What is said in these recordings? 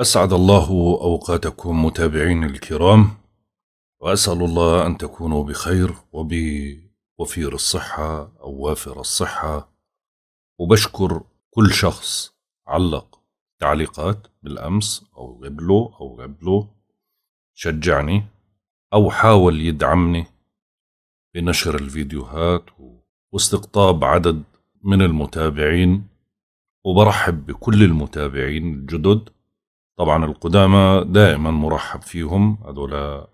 أسعد الله أوقاتكم متابعين الكرام وأسأل الله أن تكونوا بخير وبوفير الصحة أو وافر الصحة وبشكر كل شخص علق تعليقات بالأمس أو قبله أو قبله شجعني أو حاول يدعمني بنشر الفيديوهات واستقطاب عدد من المتابعين وبرحب بكل المتابعين الجدد طبعا القدامى دائما مرحب فيهم هذول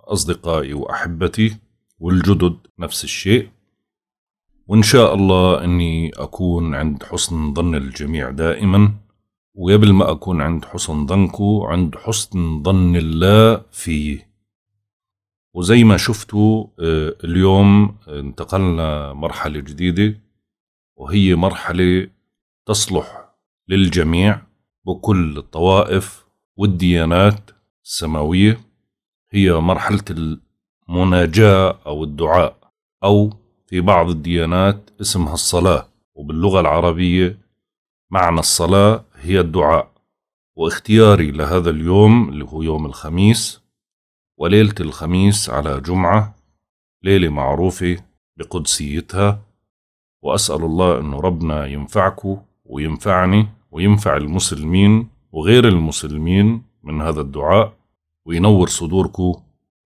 أصدقائي وأحبتي والجدد نفس الشيء وإن شاء الله أني أكون عند حسن ظن الجميع دائما وقبل ما أكون عند حسن ظنكم عند حسن ظن الله فيه وزي ما شفتوا آه، اليوم انتقلنا مرحلة جديدة وهي مرحلة تصلح للجميع بكل الطوائف والديانات السماوية هي مرحلة المناجاة أو الدعاء أو في بعض الديانات اسمها الصلاة وباللغة العربية معنى الصلاة هي الدعاء واختياري لهذا اليوم اللي هو يوم الخميس وليلة الخميس على جمعة ليلة معروفة بقدسيتها وأسأل الله أن ربنا ينفعك وينفعني وينفع المسلمين وغير المسلمين من هذا الدعاء وينور صدوركم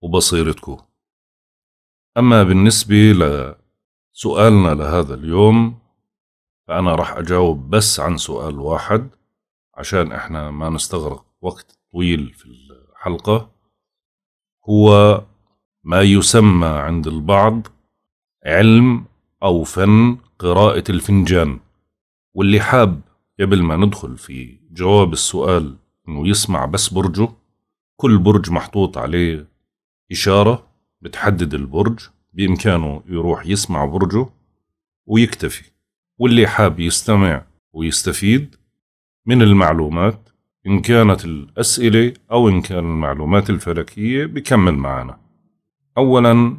وبصيرتكم أما بالنسبة لسؤالنا لهذا اليوم فأنا راح أجاوب بس عن سؤال واحد عشان إحنا ما نستغرق وقت طويل في الحلقة هو ما يسمى عند البعض علم أو فن قراءة الفنجان واللي حاب قبل ما ندخل في جواب السؤال إنه يسمع بس برجه كل برج محطوط عليه إشارة بتحدد البرج بإمكانه يروح يسمع برجه ويكتفي واللي حاب يستمع ويستفيد من المعلومات إن كانت الأسئلة أو إن كان المعلومات الفلكية بكمل معنا أولا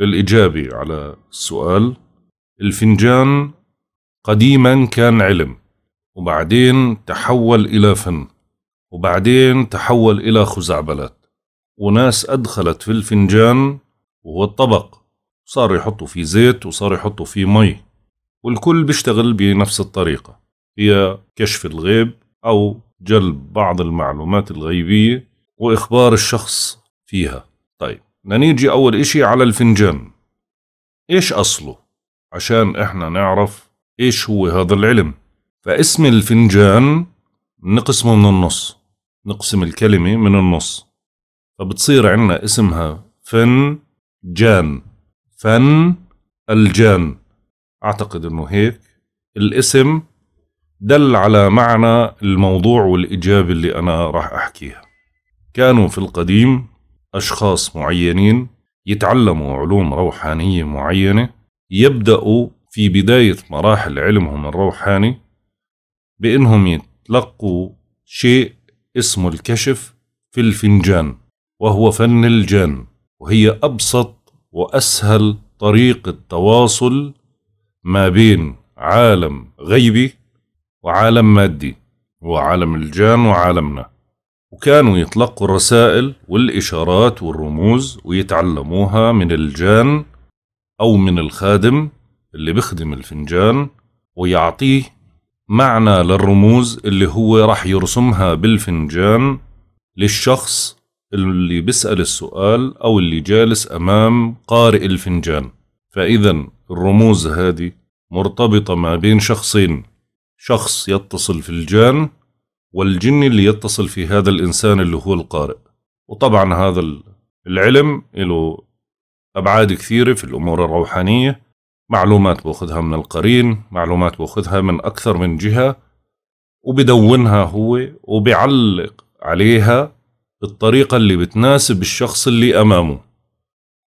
للإجابة على السؤال الفنجان قديما كان علم وبعدين تحول إلى فن وبعدين تحول إلى خزعبلات وناس أدخلت في الفنجان وهو الطبق صار يحطوا فيه زيت وصار يحطوا فيه مي والكل بيشتغل بنفس الطريقة هي كشف الغيب أو جلب بعض المعلومات الغيبية وإخبار الشخص فيها طيب نيجي أول إشي على الفنجان إيش أصله عشان إحنا نعرف إيش هو هذا العلم فاسم الفنجان نقسمه من النص نقسم الكلمة من النص فبتصير عنا اسمها فن جان فن الجان أعتقد أنه هيك الاسم دل على معنى الموضوع والإجابة اللي أنا راح أحكيها كانوا في القديم أشخاص معينين يتعلموا علوم روحانية معينة يبدأوا في بداية مراحل علمهم الروحاني بإنهم يتلقوا شيء اسمه الكشف في الفنجان وهو فن الجان وهي أبسط وأسهل طريقة تواصل ما بين عالم غيبي وعالم مادي وعالم الجان وعالمنا وكانوا يتلقوا الرسائل والإشارات والرموز ويتعلموها من الجان أو من الخادم اللي بيخدم الفنجان ويعطيه معنى للرموز اللي هو راح يرسمها بالفنجان للشخص اللي بيسأل السؤال أو اللي جالس أمام قارئ الفنجان فإذا الرموز هذه مرتبطة ما بين شخصين شخص يتصل في الجان والجن اللي يتصل في هذا الإنسان اللي هو القارئ وطبعا هذا العلم له أبعاد كثيرة في الأمور الروحانية معلومات باخذها من القرين معلومات باخذها من أكثر من جهة وبدونها هو وبيعلق عليها بالطريقة اللي بتناسب الشخص اللي أمامه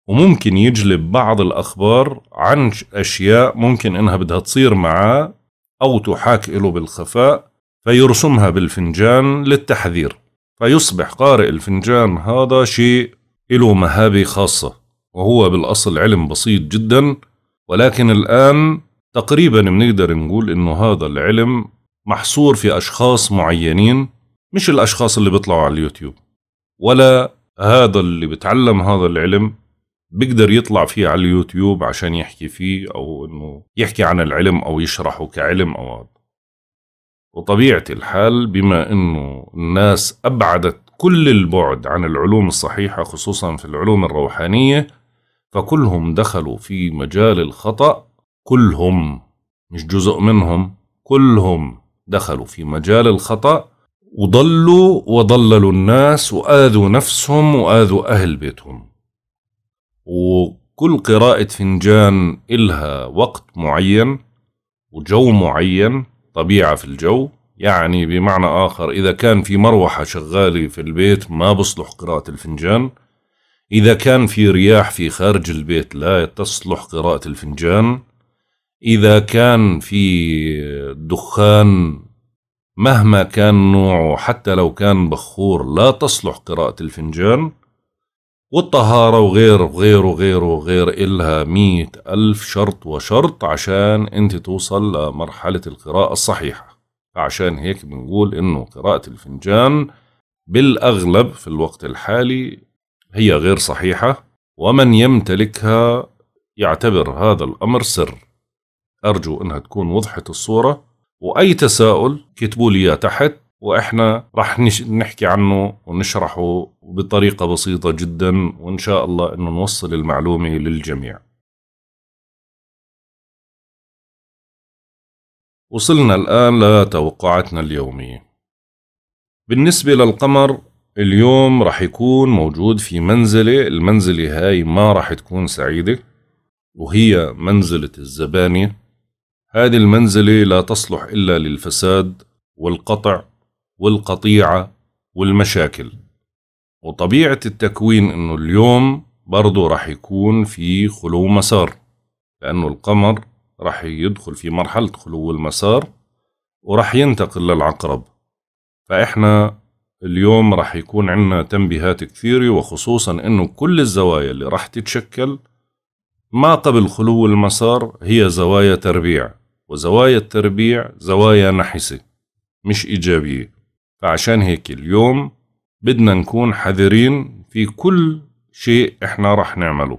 وممكن يجلب بعض الأخبار عن أشياء ممكن إنها بدها تصير معاه أو تحاك له بالخفاء فيرسمها بالفنجان للتحذير فيصبح قارئ الفنجان هذا شيء له مهابة خاصة وهو بالأصل علم بسيط جدا ولكن الآن تقريبا بنقدر نقول إنه هذا العلم محصور في أشخاص معينين مش الأشخاص اللي بيطلعوا على اليوتيوب ولا هذا اللي بتعلم هذا العلم بيقدر يطلع فيه على اليوتيوب عشان يحكي فيه أو إنه يحكي عن العلم أو يشرحه كعلم أو هذا وطبيعة الحال بما إنه الناس أبعدت كل البعد عن العلوم الصحيحة خصوصا في العلوم الروحانية فكلهم دخلوا في مجال الخطأ كلهم مش جزء منهم كلهم دخلوا في مجال الخطأ وضلوا وضللوا الناس وآذوا نفسهم وآذوا أهل بيتهم وكل قراءة فنجان إلها وقت معين وجو معين طبيعة في الجو يعني بمعنى آخر إذا كان في مروحة شغالة في البيت ما بصلح قراءة الفنجان إذا كان في رياح في خارج البيت لا تصلح قراءة الفنجان إذا كان في دخان مهما كان نوعه حتى لو كان بخور لا تصلح قراءة الفنجان والطهارة وغير وغير وغير وغير إلها مية ألف شرط وشرط عشان أنت توصل لمرحلة القراءة الصحيحة عشان هيك بنقول إنه قراءة الفنجان بالأغلب في الوقت الحالي هي غير صحيحة ومن يمتلكها يعتبر هذا الأمر سر أرجو أنها تكون وضحت الصورة وأي تساؤل كتبوا لي تحت وإحنا رح نحكي عنه ونشرحه بطريقة بسيطة جدا وإن شاء الله أنه نوصل المعلومة للجميع وصلنا الآن لتوقعاتنا اليومية بالنسبة للقمر اليوم راح يكون موجود في منزلة المنزلة هاي ما راح تكون سعيدة وهي منزلة الزبانية هذه المنزلة لا تصلح إلا للفساد والقطع والقطيعة والمشاكل وطبيعة التكوين إنه اليوم برضه راح يكون في خلو مسار لأنه القمر راح يدخل في مرحلة خلو المسار وراح ينتقل للعقرب فإحنا اليوم راح يكون عندنا تنبيهات كثيرة وخصوصا أنه كل الزوايا اللي راح تتشكل ما قبل خلو المسار هي زوايا تربيع وزوايا التربيع زوايا نحسة مش إيجابية فعشان هيك اليوم بدنا نكون حذرين في كل شيء إحنا راح نعمله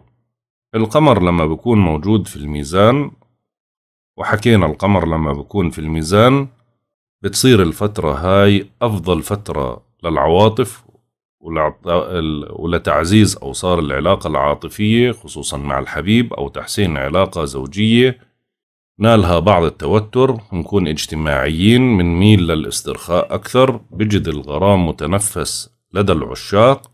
القمر لما بكون موجود في الميزان وحكينا القمر لما بكون في الميزان بتصير الفترة هاي أفضل فترة للعواطف ولتعزيز أوصار العلاقة العاطفية خصوصا مع الحبيب أو تحسين علاقة زوجية نالها بعض التوتر نكون اجتماعيين ميل للاسترخاء أكثر بجد الغرام متنفس لدى العشاق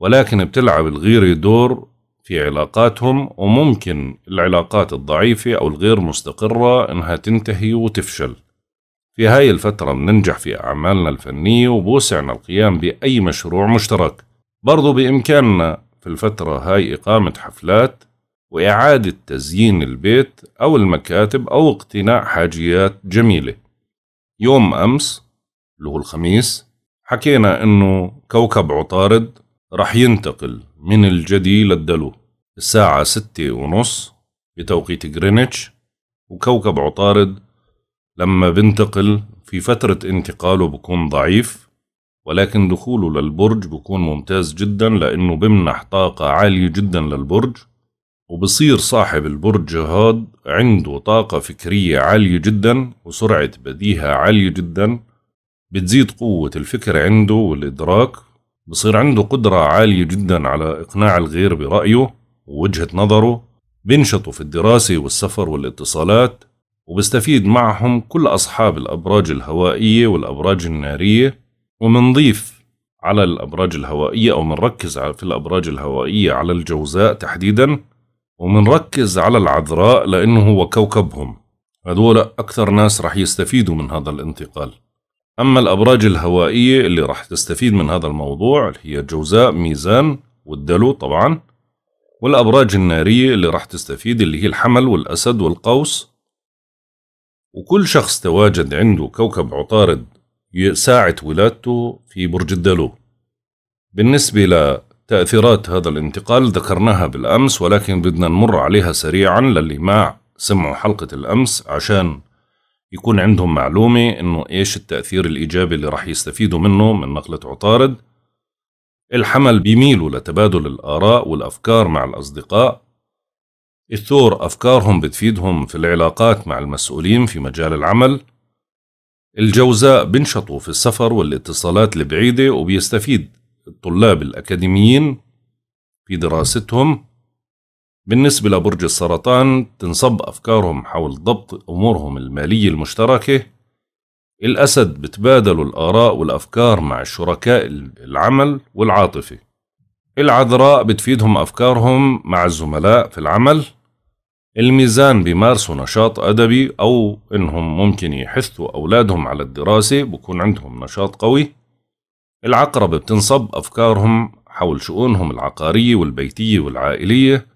ولكن بتلعب الغيرة دور في علاقاتهم وممكن العلاقات الضعيفة أو الغير مستقرة إنها تنتهي وتفشل في هاي الفترة بننجح في أعمالنا الفنية وبوسعنا القيام بأي مشروع مشترك برضو بإمكاننا في الفترة هاي إقامة حفلات وإعادة تزيين البيت أو المكاتب أو اقتناء حاجيات جميلة يوم أمس اللي هو الخميس حكينا إنه كوكب عطارد رح ينتقل من الجدي للدلو الساعة ستة ونص بتوقيت غرينتش وكوكب عطارد لما بنتقل في فترة انتقاله بكون ضعيف ولكن دخوله للبرج بكون ممتاز جدا لأنه بمنح طاقة عالية جدا للبرج وبصير صاحب البرج هاد عنده طاقة فكرية عالية جدا وسرعة بديهة عالية جدا بتزيد قوة الفكر عنده والإدراك بصير عنده قدرة عالية جدا على إقناع الغير برأيه ووجهة نظره بنشطه في الدراسة والسفر والاتصالات وبستفيد معهم كل أصحاب الأبراج الهوائية والأبراج النارية ومنضيف على الأبراج الهوائية أو منركز في الأبراج الهوائية على الجوزاء تحديدا ومنركز على العذراء لأنه هو كوكبهم هذول أكثر ناس رح يستفيدوا من هذا الانتقال أما الأبراج الهوائية اللي رح تستفيد من هذا الموضوع اللي هي الجوزاء ميزان والدلو طبعا والأبراج النارية اللي رح تستفيد اللي هي الحمل والأسد والقوس وكل شخص تواجد عنده كوكب عطارد ساعة ولادته في برج الدلو بالنسبة لتأثيرات هذا الانتقال ذكرناها بالأمس ولكن بدنا نمر عليها سريعا للي ما سمعوا حلقة الأمس عشان يكون عندهم معلومة إنه إيش التأثير الإيجابي اللي راح يستفيدوا منه من نقلة عطارد الحمل بيميلوا لتبادل الآراء والأفكار مع الأصدقاء الثور أفكارهم بتفيدهم في العلاقات مع المسؤولين في مجال العمل الجوزاء بنشطوا في السفر والاتصالات البعيدة وبيستفيد الطلاب الأكاديميين في دراستهم بالنسبة لبرج السرطان تنصب أفكارهم حول ضبط أمورهم المالية المشتركة الأسد بتبادلوا الآراء والأفكار مع الشركاء العمل والعاطفة العذراء بتفيدهم أفكارهم مع الزملاء في العمل الميزان بيمارسوا نشاط أدبي أو إنهم ممكن يحثوا أولادهم على الدراسة بكون عندهم نشاط قوي العقرب بتنصب أفكارهم حول شؤونهم العقارية والبيتية والعائلية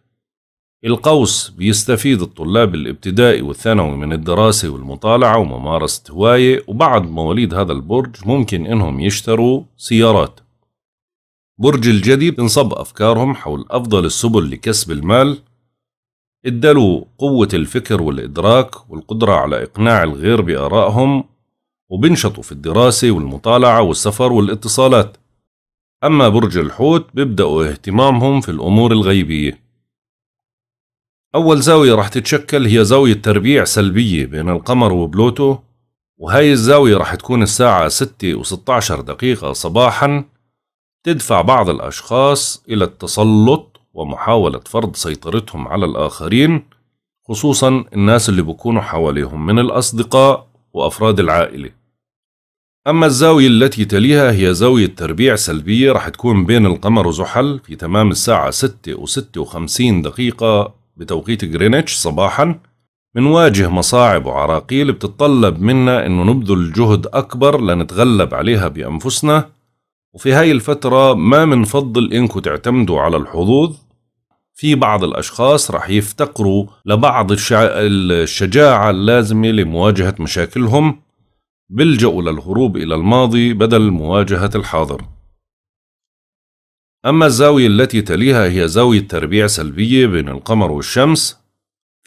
القوس بيستفيد الطلاب الابتدائي والثانوي من الدراسة والمطالعة وممارسة هواية وبعد مواليد هذا البرج ممكن إنهم يشتروا سيارات برج الجدي بتنصب أفكارهم حول أفضل السبل لكسب المال اداله قوة الفكر والإدراك والقدرة على إقناع الغير بآرائهم وبنشطوا في الدراسة والمطالعة والسفر والاتصالات أما برج الحوت بيبدأوا اهتمامهم في الأمور الغيبية أول زاوية رح تتشكل هي زاوية تربيع سلبية بين القمر وبلوتو وهاي الزاوية رح تكون الساعة 6 و 16 دقيقة صباحا تدفع بعض الأشخاص إلى التسلط ومحاولة فرض سيطرتهم على الآخرين خصوصا الناس اللي بكونوا حواليهم من الأصدقاء وأفراد العائلة أما الزاوية التي تليها هي زاوية تربيع سلبية رح تكون بين القمر وزحل في تمام الساعة 6 و 56 دقيقة بتوقيت غرينتش صباحا منواجه مصاعب وعراقيل بتتطلب منا أنه نبذل جهد أكبر لنتغلب عليها بأنفسنا وفي هاي الفترة ما منفضل إنكم تعتمدوا على الحظوظ في بعض الأشخاص رح يفتقروا لبعض الشجاعة اللازمة لمواجهة مشاكلهم بلجأوا للهروب إلى الماضي بدل مواجهة الحاضر أما الزاوية التي تليها هي زاوية تربيع سلبية بين القمر والشمس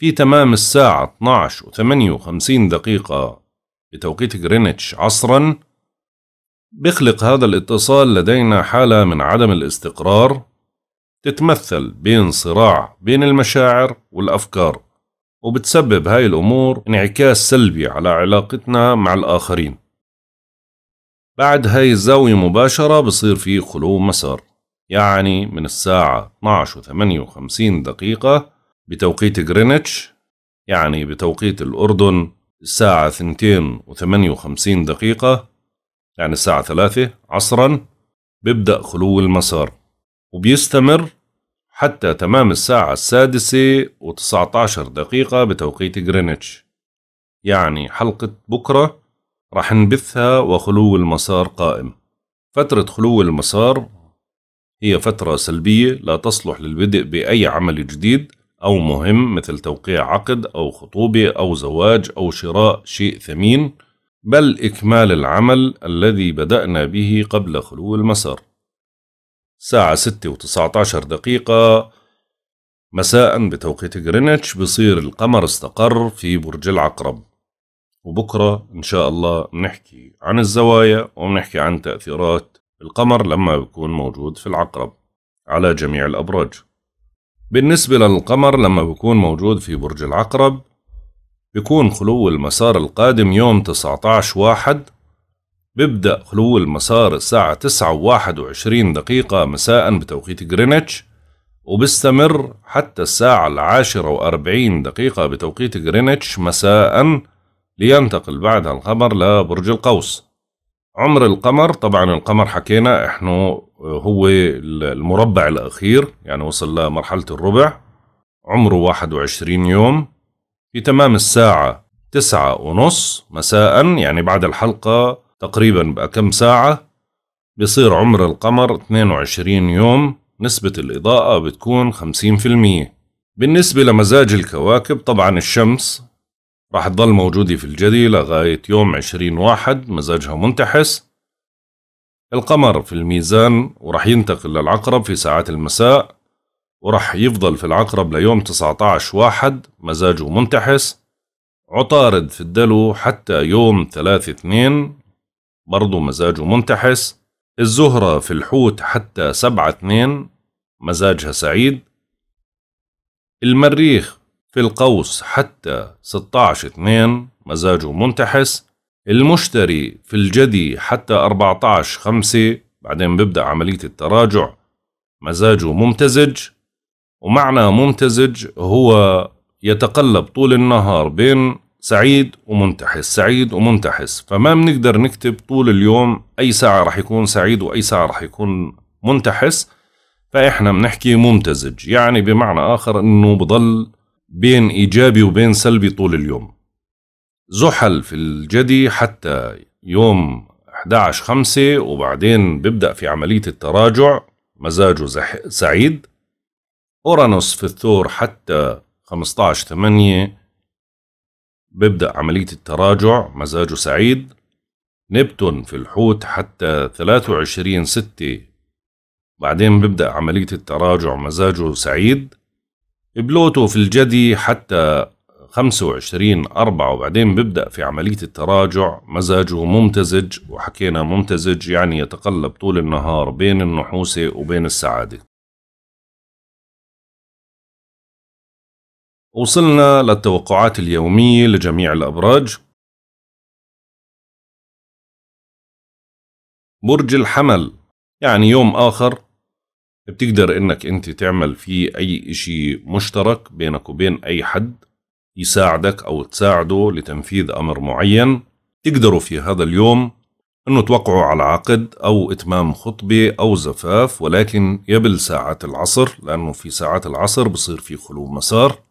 في تمام الساعة 12 و58 دقيقة بتوقيت غرينتش عصرا بيخلق هذا الاتصال لدينا حالة من عدم الاستقرار تتمثل بين صراع بين المشاعر والأفكار وبتسبب هاي الأمور انعكاس سلبي على علاقتنا مع الآخرين بعد هاي الزاوية مباشرة بصير في خلو مسار يعني من الساعة 12 و 58 دقيقة بتوقيت جرينتش يعني بتوقيت الأردن الساعة 2 و 58 دقيقة يعني الساعة ثلاثة عصرا بيبدأ خلو المسار وبيستمر حتى تمام الساعة السادسة وتسعة عشر دقيقة بتوقيت جرينتش يعني حلقة بكرة رح نبثها وخلو المسار قائم فترة خلو المسار هي فترة سلبية لا تصلح للبدء بأي عمل جديد أو مهم مثل توقيع عقد أو خطوبة أو زواج أو شراء شيء ثمين بل إكمال العمل الذي بدأنا به قبل خلو المسار ساعة ستة وتسعة عشر دقيقة مساء بتوقيت جرينتش بصير القمر استقر في برج العقرب وبكرة إن شاء الله بنحكي عن الزوايا وبنحكي عن تأثيرات القمر لما بيكون موجود في العقرب على جميع الأبراج بالنسبة للقمر لما بيكون موجود في برج العقرب بيكون خلو المسار القادم يوم 19 واحد بيبدأ خلو المسار الساعة 9 وواحد وعشرين دقيقة مساء بتوقيت جرينتش وبيستمر حتى الساعة العاشرة وأربعين دقيقة بتوقيت جرينتش مساء لينتقل بعدها القمر لبرج القوس عمر القمر طبعا القمر حكينا احنا هو المربع الأخير يعني وصل لمرحلة الربع عمره واحد وعشرين يوم في تمام الساعة تسعة ونص مساء يعني بعد الحلقة تقريبا بكم ساعة بصير عمر القمر 22 يوم نسبة الإضاءة بتكون 50% بالنسبة لمزاج الكواكب طبعا الشمس راح تظل موجودة في الجدي لغاية يوم 20 واحد مزاجها منتحس القمر في الميزان وراح ينتقل للعقرب في ساعات المساء وراح يفضل في العقرب ليوم 19 واحد مزاجه منتحس عطارد في الدلو حتى يوم 3 2 برضه مزاجه منتحس الزهرة في الحوت حتى 7 2 مزاجها سعيد المريخ في القوس حتى 16 2 مزاجه منتحس المشتري في الجدي حتى 14 5 بعدين بيبدأ عملية التراجع مزاجه ممتزج ومعنى ممتزج هو يتقلب طول النهار بين سعيد ومنتحس سعيد ومنتحس فما بنقدر نكتب طول اليوم أي ساعة رح يكون سعيد وأي ساعة رح يكون منتحس فإحنا بنحكي ممتزج يعني بمعنى آخر أنه بضل بين إيجابي وبين سلبي طول اليوم زحل في الجدي حتى يوم 11 خمسة وبعدين ببدأ في عملية التراجع مزاجه سعيد أورانوس في الثور حتى 15 8 بيبدأ عملية التراجع مزاجه سعيد نبتون في الحوت حتى 23 6 بعدين بيبدأ عملية التراجع مزاجه سعيد بلوتو في الجدي حتى 25 4 وبعدين بيبدأ في عملية التراجع مزاجه ممتزج وحكينا ممتزج يعني يتقلب طول النهار بين النحوسة وبين السعادة وصلنا للتوقعات اليومية لجميع الأبراج برج الحمل يعني يوم آخر بتقدر انك انت تعمل فيه اي اشي مشترك بينك وبين اي حد يساعدك او تساعده لتنفيذ امر معين تقدروا في هذا اليوم انه توقعوا على عقد او اتمام خطبة او زفاف ولكن قبل ساعات العصر لانه في ساعات العصر بصير في خلو مسار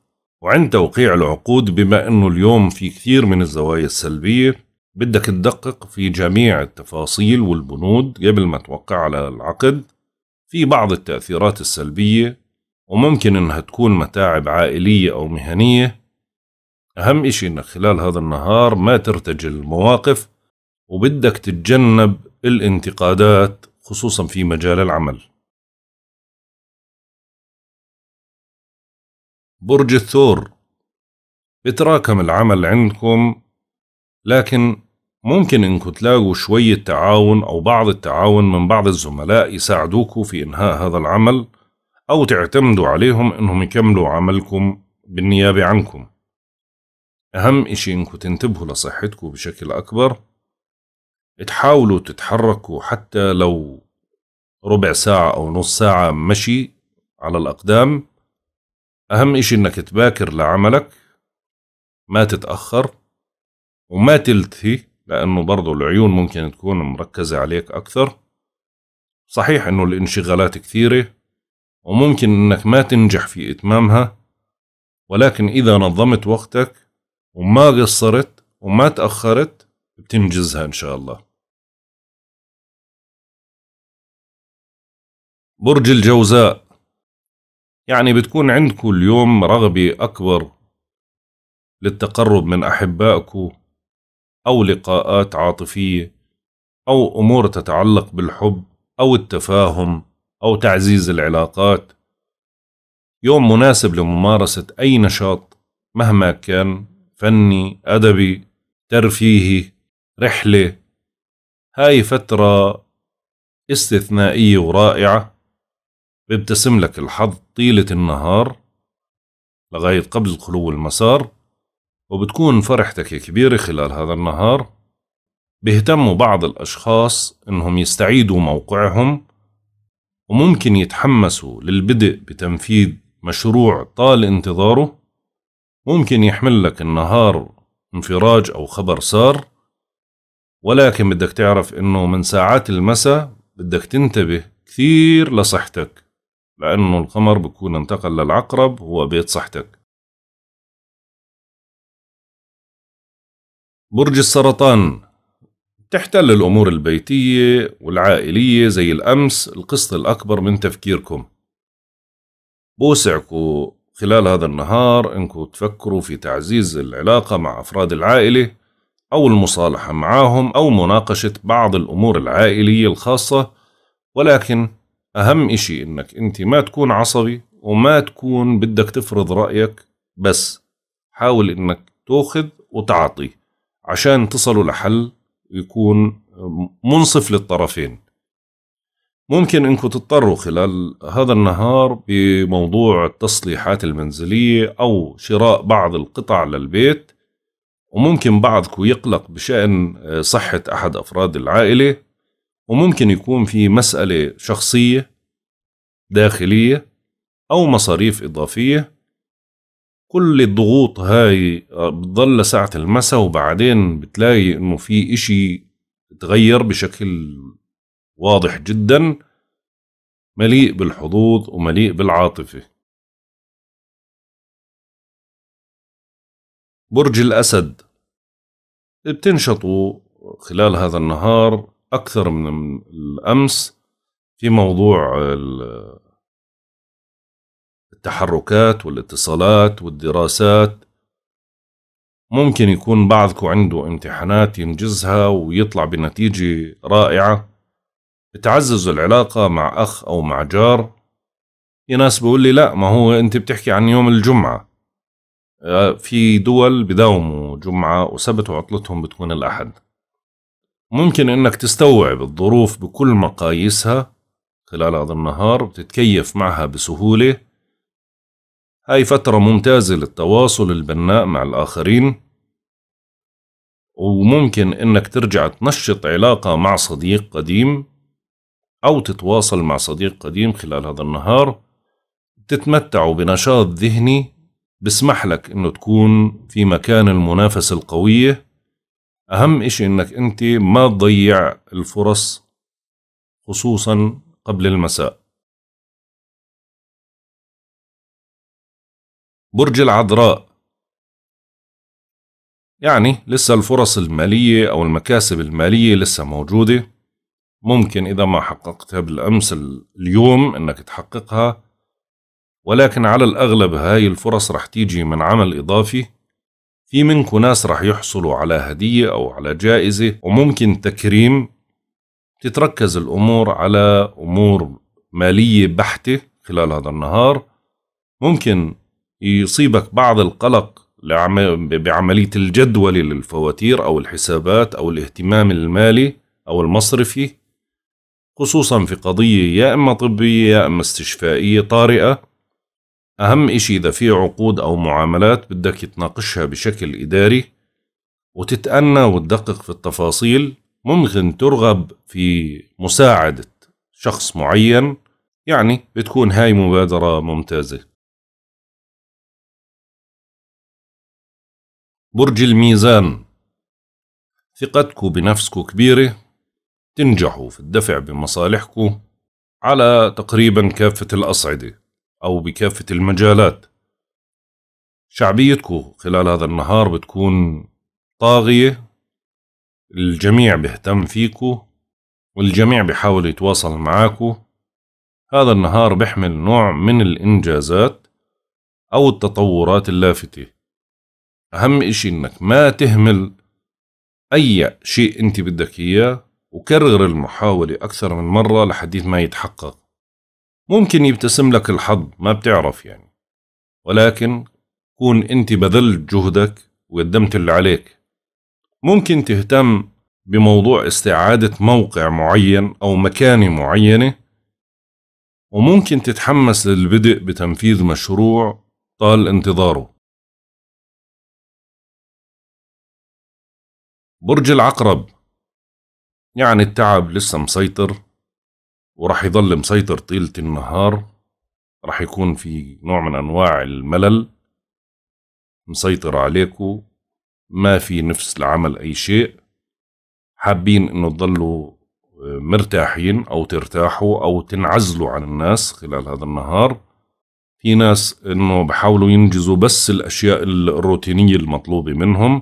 وعند توقيع العقود بما أنه اليوم في كثير من الزوايا السلبية بدك تدقق في جميع التفاصيل والبنود قبل ما توقع على العقد في بعض التأثيرات السلبية وممكن إنها تكون متاعب عائلية أو مهنية أهم إشي إنك خلال هذا النهار ما ترتجل المواقف وبدك تتجنب الانتقادات خصوصا في مجال العمل برج الثور بتراكم العمل عندكم لكن ممكن انكم تلاقوا شوية تعاون أو بعض التعاون من بعض الزملاء يساعدوكوا في إنهاء هذا العمل أو تعتمدوا عليهم إنهم يكملوا عملكم بالنيابة عنكم أهم إشي إنكم تنتبهوا لصحتكم بشكل أكبر تحاولوا تتحركوا حتى لو ربع ساعة أو نص ساعة مشي على الأقدام أهم إشي إنك تباكر لعملك ما تتأخر وما تلتهي لأنه برضو العيون ممكن تكون مركزة عليك أكثر صحيح إنه الانشغالات كثيرة وممكن إنك ما تنجح في إتمامها ولكن إذا نظمت وقتك وما قصرت وما تأخرت بتنجزها إن شاء الله برج الجوزاء يعني بتكون عندكم اليوم رغبة أكبر للتقرب من أحبائكم أو لقاءات عاطفية أو أمور تتعلق بالحب أو التفاهم أو تعزيز العلاقات يوم مناسب لممارسة أي نشاط مهما كان فني أدبي ترفيهي رحلة هاي فترة استثنائية ورائعة بيبتسم لك الحظ طيلة النهار لغاية قبل خلو المسار وبتكون فرحتك كبيرة خلال هذا النهار بيهتموا بعض الأشخاص إنهم يستعيدوا موقعهم وممكن يتحمسوا للبدء بتنفيذ مشروع طال انتظاره ممكن يحمل لك النهار انفراج أو خبر سار ولكن بدك تعرف إنه من ساعات المساء بدك تنتبه كثير لصحتك لأنه القمر بكون انتقل للعقرب هو بيت صحتك برج السرطان تحتل الأمور البيتية والعائلية زي الأمس القسط الأكبر من تفكيركم بوسعكم خلال هذا النهار انكم تفكروا في تعزيز العلاقة مع أفراد العائلة أو المصالحة معهم أو مناقشة بعض الأمور العائلية الخاصة ولكن اهم اشي انك انت ما تكون عصبي وما تكون بدك تفرض رايك بس حاول انك تاخذ وتعطي عشان تصلوا لحل يكون منصف للطرفين ممكن انكم تضطروا خلال هذا النهار بموضوع التصليحات المنزلية او شراء بعض القطع للبيت وممكن بعضكم يقلق بشأن صحة احد افراد العائلة وممكن يكون في مسألة شخصية داخلية أو مصاريف إضافية كل الضغوط هاي آه، بتضل لساعة المساء وبعدين بتلاقي إنه في إشي تغير بشكل واضح جدا مليء بالحظوظ ومليء بالعاطفة برج الأسد بتنشطوا خلال هذا النهار اكثر من الامس في موضوع التحركات والاتصالات والدراسات ممكن يكون بعضكم عنده امتحانات ينجزها ويطلع بنتيجة رائعة بتعزز العلاقة مع أخ أو مع جار في ناس بيقول لي لا ما هو أنت بتحكي عن يوم الجمعة آه، في دول بداوموا جمعة وسبت وعطلتهم بتكون الأحد ممكن انك تستوعب الظروف بكل مقاييسها خلال هذا النهار وتتكيف معها بسهولة هاي فترة ممتازة للتواصل البناء مع الآخرين وممكن انك ترجع تنشط علاقة مع صديق قديم أو تتواصل مع صديق قديم خلال هذا النهار تتمتعوا بنشاط ذهني بسمح لك انه تكون في مكان المنافسة القوية أهم إشي إنك أنت ما تضيع الفرص خصوصا قبل المساء برج العذراء يعني لسه الفرص المالية أو المكاسب المالية لسه موجودة ممكن إذا ما حققتها بالأمس اليوم إنك تحققها ولكن على الأغلب هاي الفرص رح تيجي من عمل إضافي في منكم ناس رح يحصلوا على هدية أو على جائزة وممكن تكريم تتركز الأمور على أمور مالية بحتة خلال هذا النهار ممكن يصيبك بعض القلق بعملية الجدول للفواتير أو الحسابات أو الاهتمام المالي أو المصرفي خصوصا في قضية يا إما طبية يا إما استشفائية طارئة أهم إشي إذا في عقود أو معاملات بدك تناقشها بشكل إداري وتتأنى وتدقق في التفاصيل ممكن ترغب في مساعدة شخص معين يعني بتكون هاي مبادرة ممتازة برج الميزان ثقتكو بنفسكو كبيرة تنجحوا في الدفع بمصالحكو على تقريبا كافة الأصعدة أو بكافة المجالات شعبيتكو خلال هذا النهار بتكون طاغية الجميع بيهتم فيكو والجميع بيحاول يتواصل معاكو هذا النهار بيحمل نوع من الإنجازات أو التطورات اللافتة أهم إشي إنك ما تهمل أي شيء أنت بدك إياه وكرر المحاولة أكثر من مرة لحديث ما يتحقق ممكن يبتسم لك الحظ ما بتعرف يعني ولكن كون أنت بذلت جهدك وقدمت اللي عليك ممكن تهتم بموضوع استعادة موقع معين أو مكانة معينة وممكن تتحمس للبدء بتنفيذ مشروع طال انتظاره برج العقرب يعني التعب لسه مسيطر وراح يضل مسيطر طيلة النهار راح يكون في نوع من أنواع الملل مسيطر عليكو ما في نفس لعمل أي شيء حابين إنه تضلوا آه، مرتاحين أو ترتاحوا أو تنعزلوا عن الناس خلال هذا النهار في ناس إنه بحاولوا ينجزوا بس الأشياء الروتينية المطلوبة منهم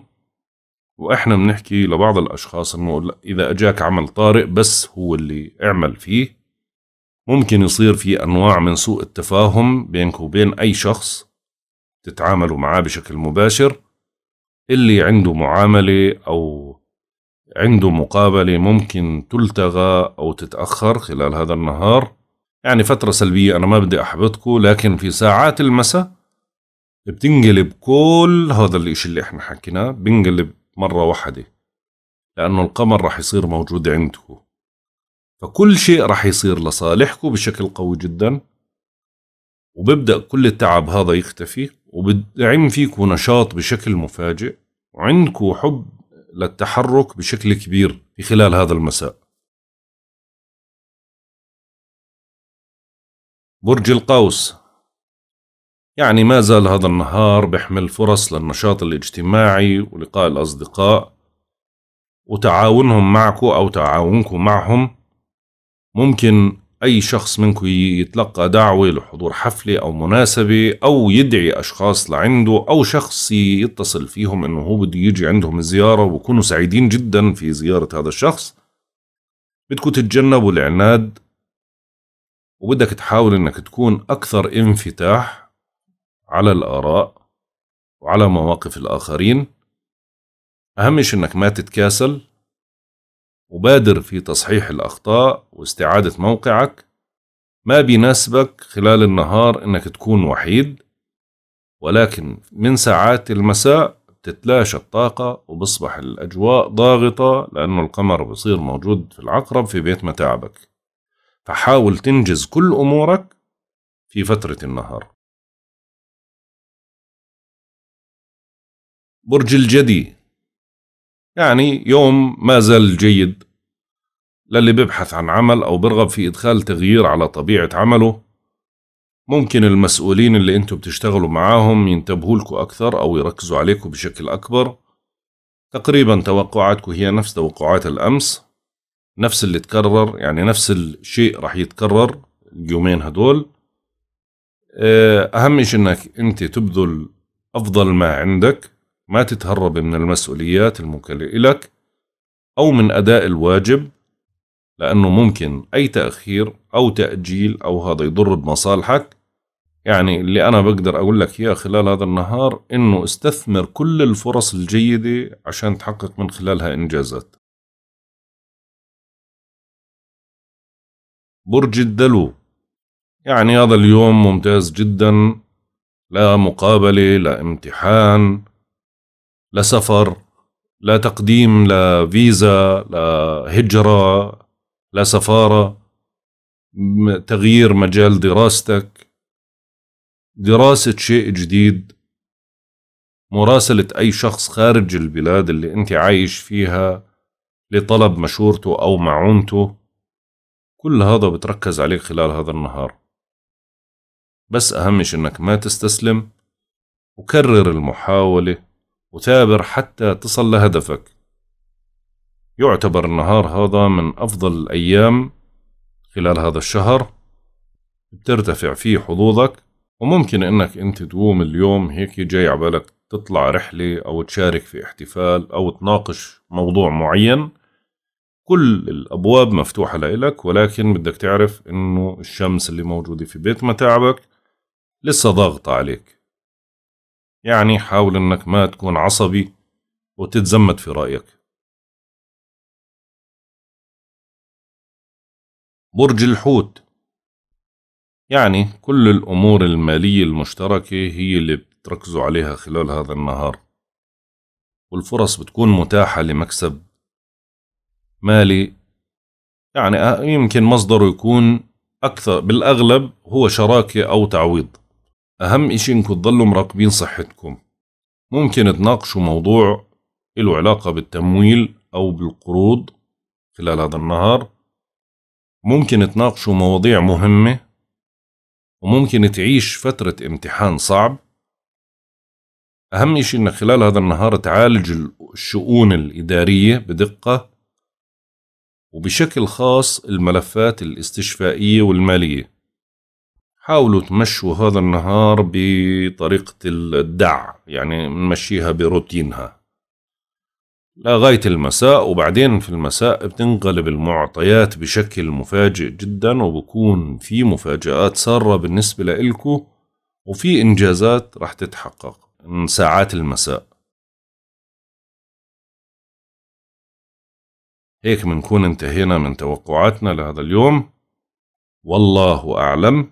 واحنا بنحكي لبعض الاشخاص انه اذا اجاك عمل طارئ بس هو اللي اعمل فيه ممكن يصير في أنواع من سوء التفاهم بينك وبين أي شخص تتعاملوا معاه بشكل مباشر اللي عنده معاملة أو عنده مقابلة ممكن تلتغى أو تتأخر خلال هذا النهار يعني فترة سلبية أنا ما بدي أحبطكم لكن في ساعات المساء بتنقلب كل هذا الإشي اللي إحنا حكيناه بنقلب مرة واحدة لأنه القمر رح يصير موجود عندكم فكل شيء راح يصير لصالحكم بشكل قوي جدا وببدأ كل التعب هذا يختفي وبدعم فيكم نشاط بشكل مفاجئ وعندكم حب للتحرك بشكل كبير في خلال هذا المساء برج القوس يعني ما زال هذا النهار بيحمل فرص للنشاط الاجتماعي ولقاء الأصدقاء وتعاونهم معكم أو تعاونكم معهم ممكن أي شخص منكم يتلقى دعوة لحضور حفلة أو مناسبة أو يدعي أشخاص لعنده أو شخص يتصل فيهم إنه هو بده يجي عندهم زيارة ويكونوا سعيدين جدا في زيارة هذا الشخص بدكم تتجنبوا العناد وبدك تحاول إنك تكون أكثر انفتاح على الآراء وعلى مواقف الآخرين أهم شيء إنك ما تتكاسل وبادر في تصحيح الأخطاء واستعادة موقعك ما بيناسبك خلال النهار إنك تكون وحيد ولكن من ساعات المساء تتلاشى الطاقة وبصبح الأجواء ضاغطة لأنه القمر بصير موجود في العقرب في بيت متاعبك فحاول تنجز كل أمورك في فترة النهار برج الجدي يعني يوم ما زال جيد للي بيبحث عن عمل أو بيرغب في إدخال تغيير على طبيعة عمله ممكن المسؤولين اللي انتوا بتشتغلوا معاهم ينتبهوا لكم أكثر أو يركزوا عليكم بشكل أكبر تقريبا توقعاتكم هي نفس توقعات الأمس نفس اللي تكرر يعني نفس الشيء راح يتكرر اليومين هدول آه، أهم شيء إنك أنت تبذل أفضل ما عندك ما تتهرب من المسؤوليات الموكلة إلك أو من أداء الواجب لأنه ممكن أي تأخير أو تأجيل أو هذا يضر بمصالحك يعني اللي أنا بقدر أقول لك إياه خلال هذا النهار إنه استثمر كل الفرص الجيدة عشان تحقق من خلالها إنجازات برج الدلو يعني هذا اليوم ممتاز جدا لا مقابلة لا امتحان لسفر لا تقديم لفيزا لهجرة لا سفارة تغيير مجال دراستك دراسة شيء جديد مراسلة أي شخص خارج البلاد اللي أنت عايش فيها لطلب مشورته أو معونته كل هذا بتركز عليه خلال هذا النهار بس أهم أنك ما تستسلم وكرر المحاولة وثابر حتى تصل لهدفك يعتبر النهار هذا من أفضل الأيام خلال هذا الشهر بترتفع فيه حظوظك وممكن انك انت تقوم اليوم هيك جاي عبالك تطلع رحلة او تشارك في احتفال او تناقش موضوع معين كل الابواب مفتوحة لإلك ولكن بدك تعرف انه الشمس اللي موجودة في بيت متاعبك لسه ضاغطة عليك يعني حاول إنك ما تكون عصبي وتتزمت في رأيك برج الحوت يعني كل الأمور المالية المشتركة هي اللي بتركزوا عليها خلال هذا النهار والفرص بتكون متاحة لمكسب مالي يعني آه، يمكن مصدره يكون أكثر بالأغلب هو شراكة أو تعويض أهم إشي إنكم تضلوا مراقبين صحتكم ممكن تناقشوا موضوع له علاقة بالتمويل أو بالقروض خلال هذا النهار ممكن تناقشوا مواضيع مهمة وممكن تعيش فترة امتحان صعب أهم إشي إنك خلال هذا النهار تعالج الشؤون الإدارية بدقة وبشكل خاص الملفات الاستشفائية والمالية حاولوا تمشوا هذا النهار بطريقة الدع يعني نمشيها بروتينها لغاية المساء وبعدين في المساء بتنقلب المعطيات بشكل مفاجئ جدا وبكون في مفاجآت سارة بالنسبة لإلكو وفي إنجازات رح تتحقق من ساعات المساء هيك بنكون انتهينا من توقعاتنا لهذا اليوم والله أعلم